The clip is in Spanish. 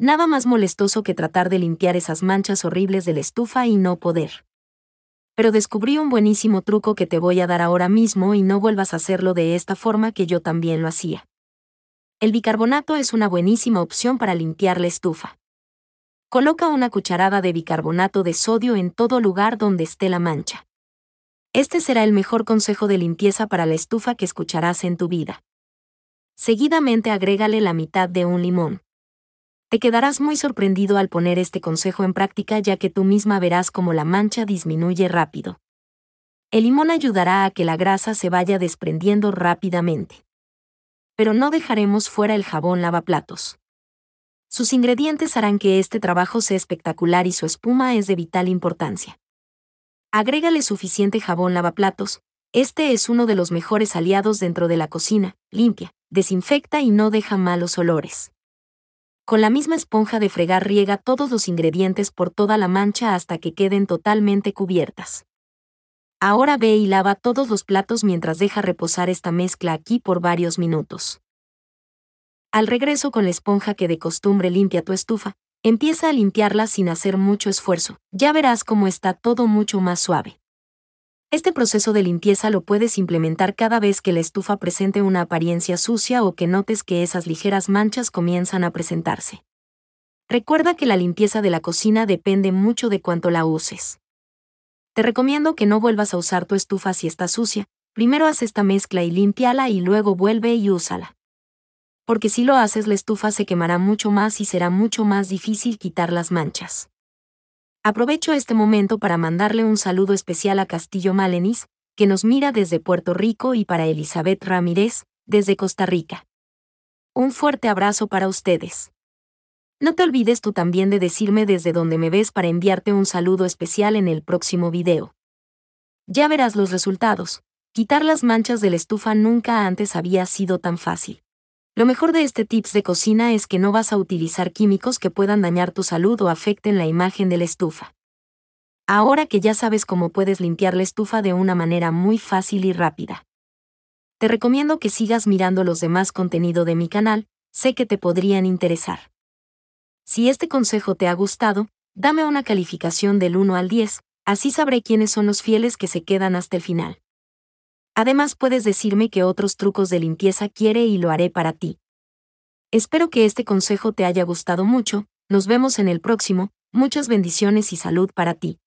Nada más molestoso que tratar de limpiar esas manchas horribles de la estufa y no poder. Pero descubrí un buenísimo truco que te voy a dar ahora mismo y no vuelvas a hacerlo de esta forma que yo también lo hacía. El bicarbonato es una buenísima opción para limpiar la estufa. Coloca una cucharada de bicarbonato de sodio en todo lugar donde esté la mancha. Este será el mejor consejo de limpieza para la estufa que escucharás en tu vida. Seguidamente agrégale la mitad de un limón. Te quedarás muy sorprendido al poner este consejo en práctica ya que tú misma verás cómo la mancha disminuye rápido. El limón ayudará a que la grasa se vaya desprendiendo rápidamente. Pero no dejaremos fuera el jabón lavaplatos. Sus ingredientes harán que este trabajo sea espectacular y su espuma es de vital importancia. Agrégale suficiente jabón lavaplatos, este es uno de los mejores aliados dentro de la cocina, limpia, desinfecta y no deja malos olores. Con la misma esponja de fregar riega todos los ingredientes por toda la mancha hasta que queden totalmente cubiertas. Ahora ve y lava todos los platos mientras deja reposar esta mezcla aquí por varios minutos. Al regreso con la esponja que de costumbre limpia tu estufa, empieza a limpiarla sin hacer mucho esfuerzo. Ya verás cómo está todo mucho más suave. Este proceso de limpieza lo puedes implementar cada vez que la estufa presente una apariencia sucia o que notes que esas ligeras manchas comienzan a presentarse. Recuerda que la limpieza de la cocina depende mucho de cuánto la uses. Te recomiendo que no vuelvas a usar tu estufa si está sucia, primero haz esta mezcla y límpiala y luego vuelve y úsala. Porque si lo haces la estufa se quemará mucho más y será mucho más difícil quitar las manchas. Aprovecho este momento para mandarle un saludo especial a Castillo Malenis, que nos mira desde Puerto Rico y para Elizabeth Ramírez, desde Costa Rica. Un fuerte abrazo para ustedes. No te olvides tú también de decirme desde dónde me ves para enviarte un saludo especial en el próximo video. Ya verás los resultados. Quitar las manchas de la estufa nunca antes había sido tan fácil. Lo mejor de este tips de cocina es que no vas a utilizar químicos que puedan dañar tu salud o afecten la imagen de la estufa. Ahora que ya sabes cómo puedes limpiar la estufa de una manera muy fácil y rápida. Te recomiendo que sigas mirando los demás contenido de mi canal, sé que te podrían interesar. Si este consejo te ha gustado, dame una calificación del 1 al 10, así sabré quiénes son los fieles que se quedan hasta el final. Además puedes decirme qué otros trucos de limpieza quiere y lo haré para ti. Espero que este consejo te haya gustado mucho, nos vemos en el próximo, muchas bendiciones y salud para ti.